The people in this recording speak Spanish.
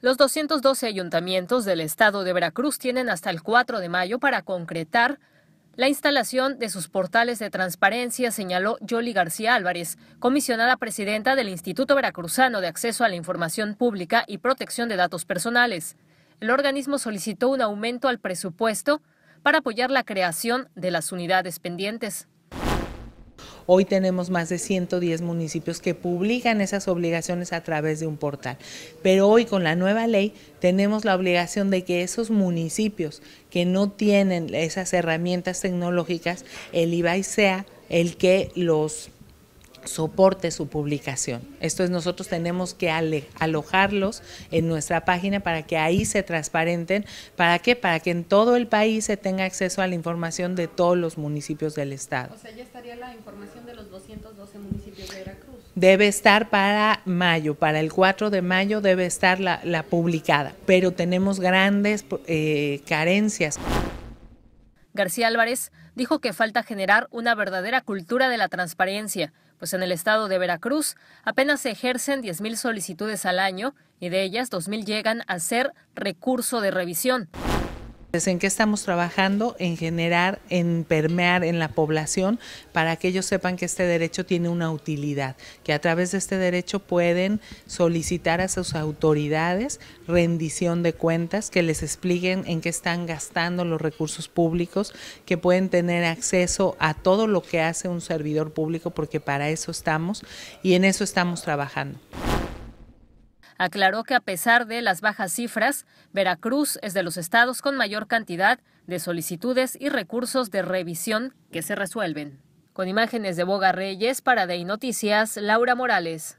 Los 212 ayuntamientos del estado de Veracruz tienen hasta el 4 de mayo para concretar la instalación de sus portales de transparencia, señaló Yoli García Álvarez, comisionada presidenta del Instituto Veracruzano de Acceso a la Información Pública y Protección de Datos Personales. El organismo solicitó un aumento al presupuesto para apoyar la creación de las unidades pendientes. Hoy tenemos más de 110 municipios que publican esas obligaciones a través de un portal. Pero hoy con la nueva ley tenemos la obligación de que esos municipios que no tienen esas herramientas tecnológicas, el IBAI sea el que los soporte su publicación. Esto es, nosotros tenemos que alojarlos en nuestra página para que ahí se transparenten. ¿Para qué? Para que en todo el país se tenga acceso a la información de todos los municipios del estado. O sea, ya estaría la información de los 212 municipios de Veracruz. Debe estar para mayo, para el 4 de mayo debe estar la, publicada, pero tenemos grandes eh, carencias. García Álvarez dijo que falta generar una verdadera cultura de la transparencia, pues en el estado de Veracruz apenas se ejercen 10.000 solicitudes al año y de ellas 2.000 llegan a ser recurso de revisión. Pues, ¿En qué estamos trabajando? En generar, en permear en la población para que ellos sepan que este derecho tiene una utilidad, que a través de este derecho pueden solicitar a sus autoridades rendición de cuentas, que les expliquen en qué están gastando los recursos públicos, que pueden tener acceso a todo lo que hace un servidor público, porque para eso estamos y en eso estamos trabajando. Aclaró que a pesar de las bajas cifras, Veracruz es de los estados con mayor cantidad de solicitudes y recursos de revisión que se resuelven. Con imágenes de Boga Reyes para Dey Noticias, Laura Morales.